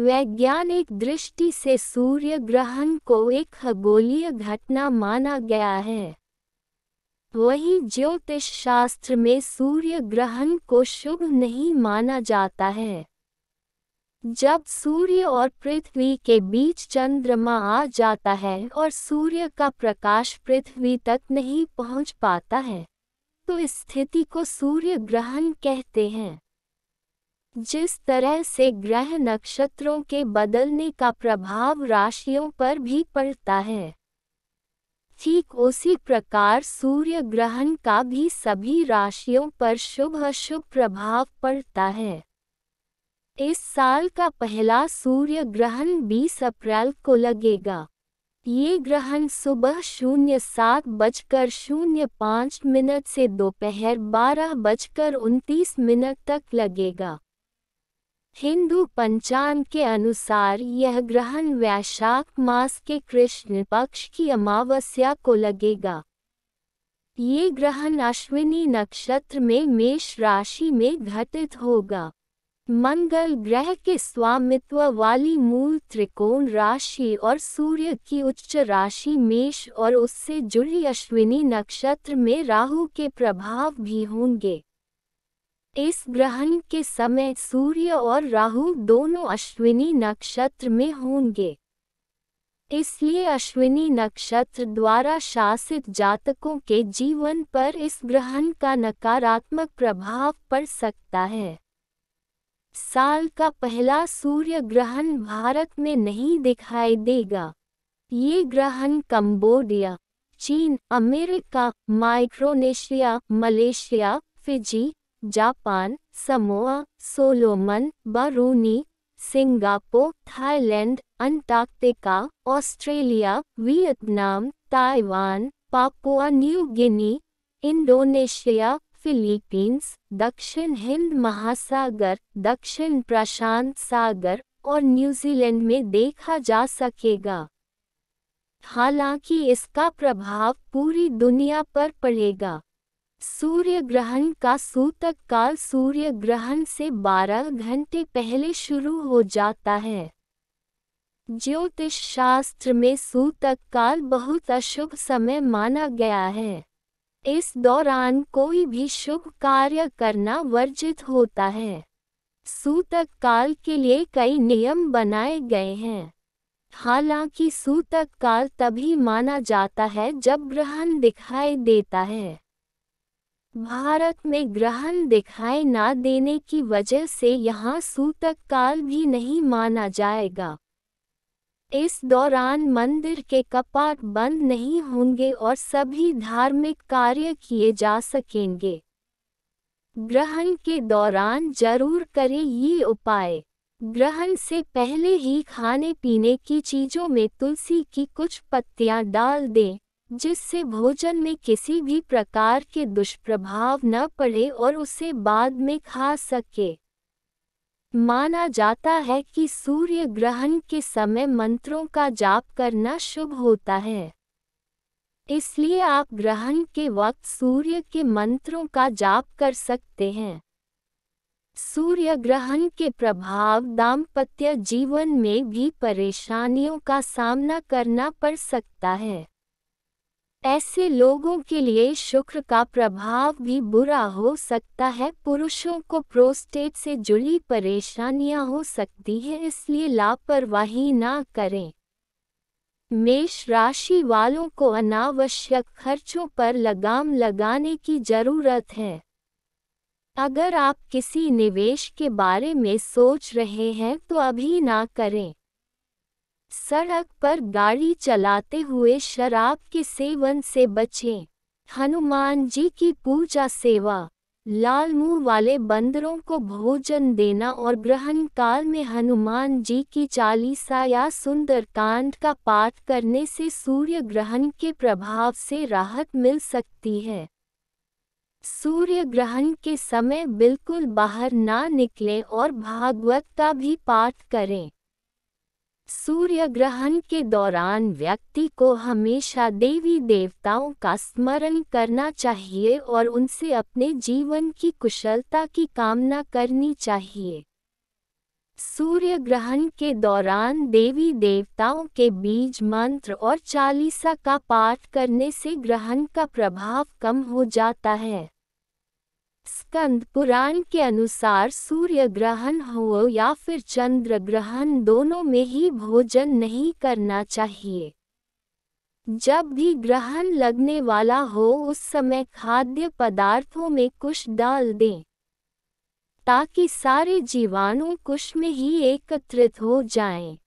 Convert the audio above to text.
वैज्ञानिक दृष्टि से सूर्य ग्रहण को एक खगोलीय घटना माना गया है वहीं ज्योतिष शास्त्र में सूर्य ग्रहण को शुभ नहीं माना जाता है जब सूर्य और पृथ्वी के बीच चंद्रमा आ जाता है और सूर्य का प्रकाश पृथ्वी तक नहीं पहुंच पाता है तो इस स्थिति को सूर्य ग्रहण कहते हैं जिस तरह से ग्रह नक्षत्रों के बदलने का प्रभाव राशियों पर भी पड़ता है ठीक उसी प्रकार सूर्य ग्रहण का भी सभी राशियों पर शुभ अशुभ प्रभाव पड़ता है इस साल का पहला सूर्य ग्रहण 20 अप्रैल को लगेगा ये ग्रहण सुबह शून्य सात बजकर शून्य पाँच मिनट से दोपहर बारह बजकर उनतीस मिनट तक लगेगा हिंदू पंचांग के अनुसार यह ग्रहण वैशाख मास के कृष्ण पक्ष की अमावस्या को लगेगा ये ग्रहण अश्विनी नक्षत्र में मेष राशि में घटित होगा मंगल ग्रह के स्वामित्व वाली मूल त्रिकोण राशि और सूर्य की उच्च राशि मेष और उससे जुड़ी अश्विनी नक्षत्र में राहु के प्रभाव भी होंगे इस ग्रहण के समय सूर्य और राहु दोनों अश्विनी नक्षत्र में होंगे इसलिए अश्विनी नक्षत्र द्वारा शासित जातकों के जीवन पर इस ग्रहण का नकारात्मक प्रभाव पड़ सकता है साल का पहला सूर्य ग्रहण भारत में नहीं दिखाई देगा ये ग्रहण कंबोडिया चीन America Micronesia Malaysia Fiji Japan Samoa Solomon Brunei Singapore Thailand Antarctica Australia Vietnam Taiwan Papua New Guinea Indonesia Philippines दक्षिण हिंद महासागर दक्षिण प्रशांत सागर और न्यूजीलैंड में देखा जा सकेगा हालांकि इसका प्रभाव पूरी दुनिया पर पड़ेगा सूर्य ग्रहण का सूतक काल सूर्य ग्रहण से 12 घंटे पहले शुरू हो जाता है ज्योतिष शास्त्र में सूतक काल बहुत अशुभ समय माना गया है इस दौरान कोई भी शुभ कार्य करना वर्जित होता है सूतक काल के लिए कई नियम बनाए गए हैं हालांकि सूतक काल तभी माना जाता है जब ग्रहण दिखाई देता है भारत में ग्रहण दिखाई न देने की वजह से यहाँ सूतक काल भी नहीं माना जाएगा इस दौरान मंदिर के कपाट बंद नहीं होंगे और सभी धार्मिक कार्य किए जा सकेंगे ग्रहण के दौरान जरूर करें ये उपाय ग्रहण से पहले ही खाने पीने की चीजों में तुलसी की कुछ पत्तियां डाल दें जिससे भोजन में किसी भी प्रकार के दुष्प्रभाव न पड़े और उसे बाद में खा सके माना जाता है कि सूर्य ग्रहण के समय मंत्रों का जाप करना शुभ होता है इसलिए आप ग्रहण के वक्त सूर्य के मंत्रों का जाप कर सकते हैं सूर्य ग्रहण के प्रभाव दाम्पत्य जीवन में भी परेशानियों का सामना करना पड़ सकता है ऐसे लोगों के लिए शुक्र का प्रभाव भी बुरा हो सकता है पुरुषों को प्रोस्टेट से जुड़ी परेशानियां हो सकती हैं इसलिए लापरवाही ना करें मेष राशि वालों को अनावश्यक खर्चों पर लगाम लगाने की जरूरत है अगर आप किसी निवेश के बारे में सोच रहे हैं तो अभी ना करें सड़क पर गाड़ी चलाते हुए शराब के सेवन से बचें हनुमान जी की पूजा सेवा लाल मुंह वाले बंदरों को भोजन देना और ग्रहण काल में हनुमान जी की चालीसा या कांड का पाठ करने से सूर्य ग्रहण के प्रभाव से राहत मिल सकती है सूर्य ग्रहण के समय बिल्कुल बाहर ना निकलें और भागवत का भी पाठ करें सूर्य ग्रहण के दौरान व्यक्ति को हमेशा देवी देवताओं का स्मरण करना चाहिए और उनसे अपने जीवन की कुशलता की कामना करनी चाहिए सूर्य ग्रहण के दौरान देवी देवताओं के बीज मंत्र और चालीसा का पाठ करने से ग्रहण का प्रभाव कम हो जाता है स्कंद पुराण के अनुसार सूर्य ग्रहण हो या फिर चंद्र ग्रहण दोनों में ही भोजन नहीं करना चाहिए जब भी ग्रहण लगने वाला हो उस समय खाद्य पदार्थों में कुश डाल दें ताकि सारे जीवाणु कुश में ही एकत्रित हो जाएं।